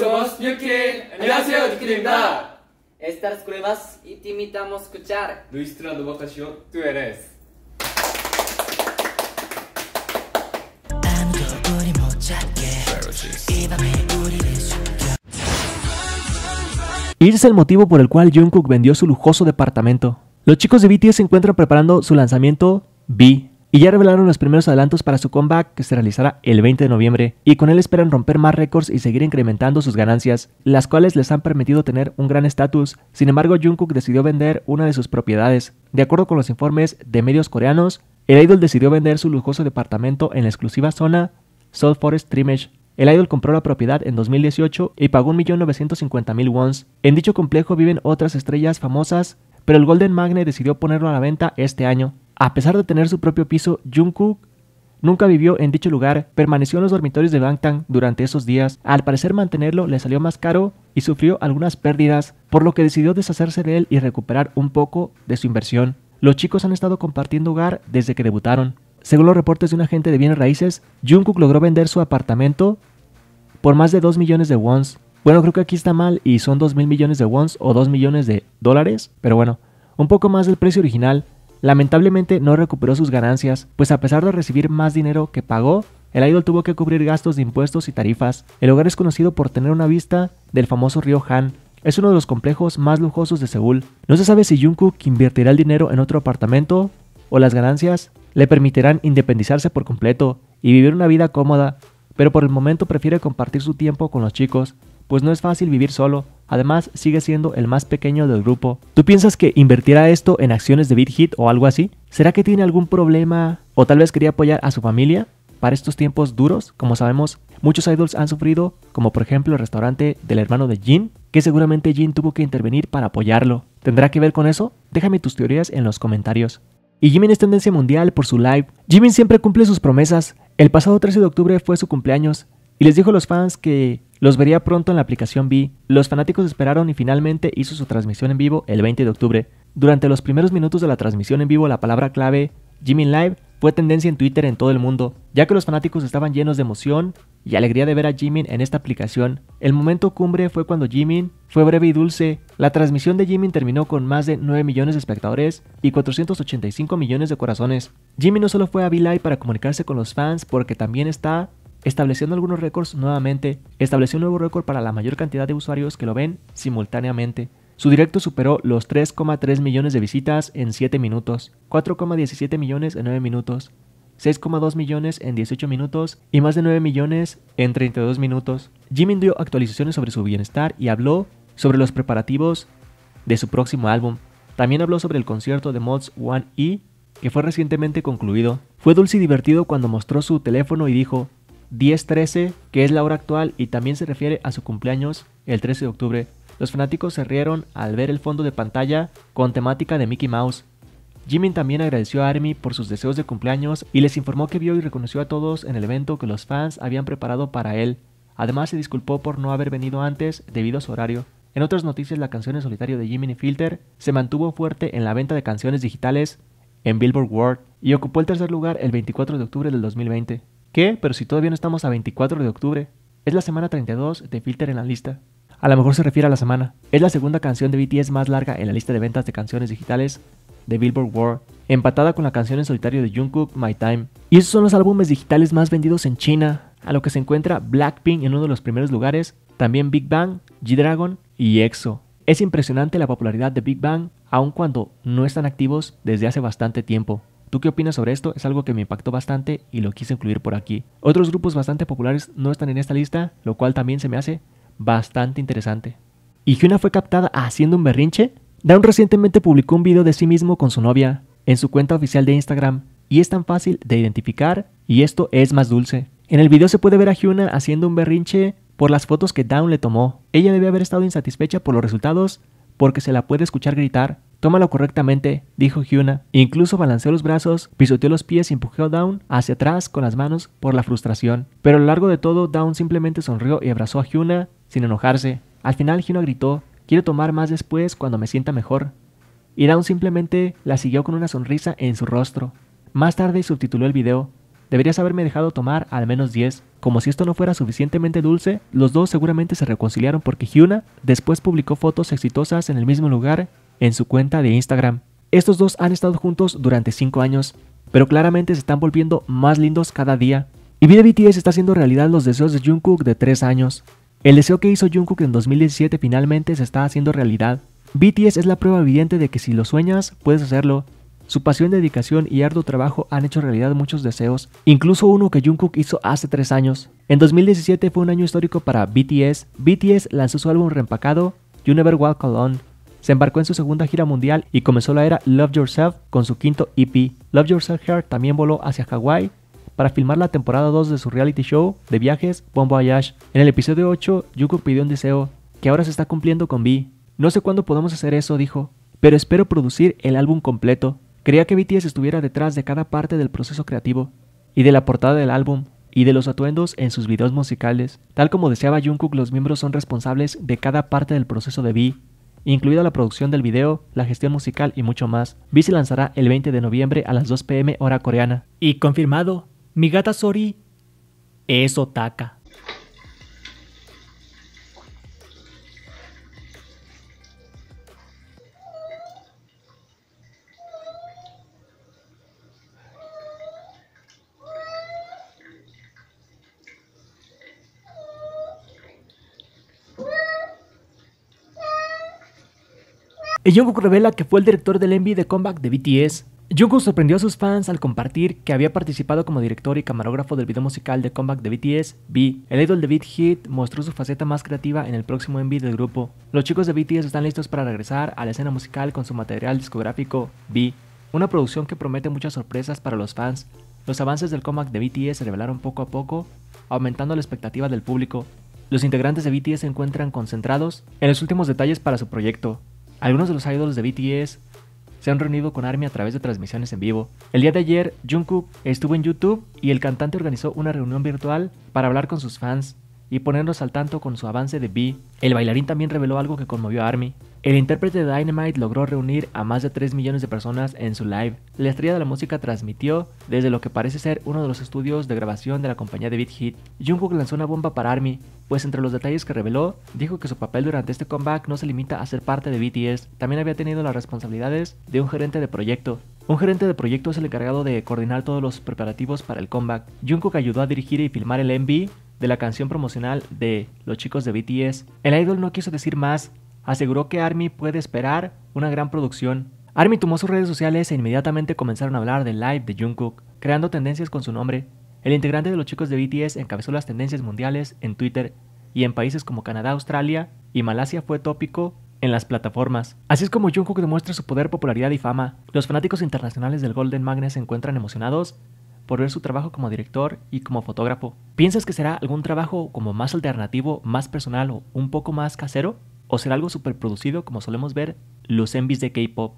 somos Estas pruebas y te invitamos a escuchar. Nuestra nueva tú eres. Irse el motivo por el cual Jungkook vendió su lujoso departamento. Los chicos de BTS se encuentran preparando su lanzamiento B y ya revelaron los primeros adelantos para su comeback que se realizará el 20 de noviembre, y con él esperan romper más récords y seguir incrementando sus ganancias, las cuales les han permitido tener un gran estatus. Sin embargo, Jungkook decidió vender una de sus propiedades. De acuerdo con los informes de medios coreanos, el idol decidió vender su lujoso departamento en la exclusiva zona South Forest Trimesh. El idol compró la propiedad en 2018 y pagó 1.950.000 wons. En dicho complejo viven otras estrellas famosas, pero el Golden Magnet decidió ponerlo a la venta este año. A pesar de tener su propio piso, Jungkook nunca vivió en dicho lugar, permaneció en los dormitorios de Bangtan durante esos días. Al parecer mantenerlo le salió más caro y sufrió algunas pérdidas, por lo que decidió deshacerse de él y recuperar un poco de su inversión. Los chicos han estado compartiendo hogar desde que debutaron. Según los reportes de un agente de bienes raíces, Jungkook logró vender su apartamento por más de 2 millones de wons. Bueno, creo que aquí está mal y son 2 mil millones de wons o 2 millones de dólares, pero bueno, un poco más del precio original. Lamentablemente no recuperó sus ganancias, pues a pesar de recibir más dinero que pagó, el idol tuvo que cubrir gastos de impuestos y tarifas. El hogar es conocido por tener una vista del famoso río Han. Es uno de los complejos más lujosos de Seúl. No se sabe si Jungkook invertirá el dinero en otro apartamento o las ganancias le permitirán independizarse por completo y vivir una vida cómoda, pero por el momento prefiere compartir su tiempo con los chicos, pues no es fácil vivir solo. Además, sigue siendo el más pequeño del grupo. ¿Tú piensas que invertirá esto en acciones de Hit o algo así? ¿Será que tiene algún problema o tal vez quería apoyar a su familia? Para estos tiempos duros, como sabemos, muchos idols han sufrido, como por ejemplo el restaurante del hermano de Jin, que seguramente Jin tuvo que intervenir para apoyarlo. ¿Tendrá que ver con eso? Déjame tus teorías en los comentarios. Y Jimin es tendencia mundial por su live. Jimin siempre cumple sus promesas. El pasado 13 de octubre fue su cumpleaños y les dijo a los fans que los vería pronto en la aplicación B. Los fanáticos esperaron y finalmente hizo su transmisión en vivo el 20 de octubre. Durante los primeros minutos de la transmisión en vivo la palabra clave Jimin Live fue tendencia en Twitter en todo el mundo, ya que los fanáticos estaban llenos de emoción y alegría de ver a Jimin en esta aplicación. El momento cumbre fue cuando Jimin fue breve y dulce. La transmisión de Jimin terminó con más de 9 millones de espectadores y 485 millones de corazones. Jimin no solo fue a v para comunicarse con los fans porque también está estableciendo algunos récords nuevamente, estableció un nuevo récord para la mayor cantidad de usuarios que lo ven simultáneamente. Su directo superó los 3,3 millones de visitas en 7 minutos, 4,17 millones en 9 minutos, 6,2 millones en 18 minutos y más de 9 millones en 32 minutos. Jimin dio actualizaciones sobre su bienestar y habló sobre los preparativos de su próximo álbum. También habló sobre el concierto de Mods 1E e, que fue recientemente concluido. Fue dulce y divertido cuando mostró su teléfono y dijo, 10-13, que es la hora actual y también se refiere a su cumpleaños el 13 de octubre. Los fanáticos se rieron al ver el fondo de pantalla con temática de Mickey Mouse. Jimin también agradeció a Army por sus deseos de cumpleaños y les informó que vio y reconoció a todos en el evento que los fans habían preparado para él. Además se disculpó por no haber venido antes debido a su horario. En otras noticias, la canción en solitario de Jimmy y Filter se mantuvo fuerte en la venta de canciones digitales en Billboard World y ocupó el tercer lugar el 24 de octubre del 2020. ¿Qué? Pero si todavía no estamos a 24 de octubre. Es la semana 32 de Filter en la lista. A lo mejor se refiere a la semana. Es la segunda canción de BTS más larga en la lista de ventas de canciones digitales de Billboard World, empatada con la canción en solitario de Jungkook, My Time. Y esos son los álbumes digitales más vendidos en China, a lo que se encuentra Blackpink en uno de los primeros lugares, también Big Bang, G-Dragon y EXO. Es impresionante la popularidad de Big Bang, aun cuando no están activos desde hace bastante tiempo. ¿Tú qué opinas sobre esto? Es algo que me impactó bastante y lo quise incluir por aquí. Otros grupos bastante populares no están en esta lista, lo cual también se me hace bastante interesante. ¿Y Hyuna fue captada haciendo un berrinche? Down recientemente publicó un video de sí mismo con su novia en su cuenta oficial de Instagram y es tan fácil de identificar y esto es más dulce. En el video se puede ver a Hyuna haciendo un berrinche por las fotos que Down le tomó. Ella debe haber estado insatisfecha por los resultados porque se la puede escuchar gritar Tómalo correctamente, dijo Hyuna. Incluso balanceó los brazos, pisoteó los pies y empujó a Down hacia atrás con las manos por la frustración. Pero a lo largo de todo, Down simplemente sonrió y abrazó a Hyuna sin enojarse. Al final, Hyuna gritó, quiero tomar más después cuando me sienta mejor. Y Down simplemente la siguió con una sonrisa en su rostro. Más tarde subtituló el video, deberías haberme dejado tomar al menos 10. Como si esto no fuera suficientemente dulce, los dos seguramente se reconciliaron porque Hyuna después publicó fotos exitosas en el mismo lugar en su cuenta de Instagram. Estos dos han estado juntos durante 5 años, pero claramente se están volviendo más lindos cada día. Y vida BTS está haciendo realidad los deseos de Jungkook de 3 años. El deseo que hizo Jungkook en 2017 finalmente se está haciendo realidad. BTS es la prueba evidente de que si lo sueñas, puedes hacerlo. Su pasión, dedicación y arduo trabajo han hecho realidad muchos deseos, incluso uno que Jungkook hizo hace 3 años. En 2017 fue un año histórico para BTS. BTS lanzó su álbum reempacado, You Never Walk Alone, se embarcó en su segunda gira mundial y comenzó la era Love Yourself con su quinto EP. Love Yourself Heart también voló hacia Hawái para filmar la temporada 2 de su reality show de viajes Bon Voyage. En el episodio 8, Jungkook pidió un deseo que ahora se está cumpliendo con V. No sé cuándo podemos hacer eso, dijo, pero espero producir el álbum completo. Creía que BTS estuviera detrás de cada parte del proceso creativo y de la portada del álbum y de los atuendos en sus videos musicales. Tal como deseaba Jungkook, los miembros son responsables de cada parte del proceso de V incluida la producción del video, la gestión musical y mucho más. Vici lanzará el 20 de noviembre a las 2 pm hora coreana. Y confirmado, mi gata Sori es Otaka. Jungkook revela que fue el director del MV de comeback de BTS. Jungkook sorprendió a sus fans al compartir que había participado como director y camarógrafo del video musical de comeback de BTS, B. El idol de Beat Hit mostró su faceta más creativa en el próximo MV del grupo. Los chicos de BTS están listos para regresar a la escena musical con su material discográfico, B. Una producción que promete muchas sorpresas para los fans. Los avances del comeback de BTS se revelaron poco a poco, aumentando la expectativa del público. Los integrantes de BTS se encuentran concentrados en los últimos detalles para su proyecto, algunos de los ídolos de BTS se han reunido con ARMY a través de transmisiones en vivo. El día de ayer, Jungkook estuvo en YouTube y el cantante organizó una reunión virtual para hablar con sus fans y ponernos al tanto con su avance de B. El bailarín también reveló algo que conmovió a Army. El intérprete de Dynamite logró reunir a más de 3 millones de personas en su live. La estrella de la música transmitió desde lo que parece ser uno de los estudios de grabación de la compañía de Beat Hit. Jungkook lanzó una bomba para Army, pues entre los detalles que reveló, dijo que su papel durante este comeback no se limita a ser parte de BTS, también había tenido las responsabilidades de un gerente de proyecto. Un gerente de proyecto es el encargado de coordinar todos los preparativos para el comeback. Jungkook ayudó a dirigir y filmar el MV de la canción promocional de los chicos de BTS. El idol no quiso decir más, aseguró que ARMY puede esperar una gran producción. ARMY tomó sus redes sociales e inmediatamente comenzaron a hablar del live de Jungkook, creando tendencias con su nombre. El integrante de los chicos de BTS encabezó las tendencias mundiales en Twitter y en países como Canadá, Australia y Malasia fue tópico en las plataformas. Así es como Jungkook demuestra su poder, popularidad y fama. Los fanáticos internacionales del Golden Magnet se encuentran emocionados por ver su trabajo como director y como fotógrafo. ¿Piensas que será algún trabajo como más alternativo, más personal o un poco más casero? ¿O será algo superproducido como solemos ver los envies de K-pop?